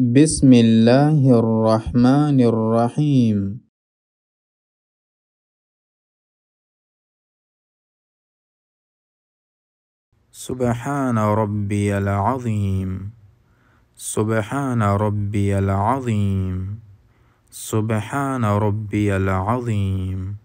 بسم الله الرحمن الرحيم سبحان ربي العظيم سبحان ربي العظيم سبحان ربي العظيم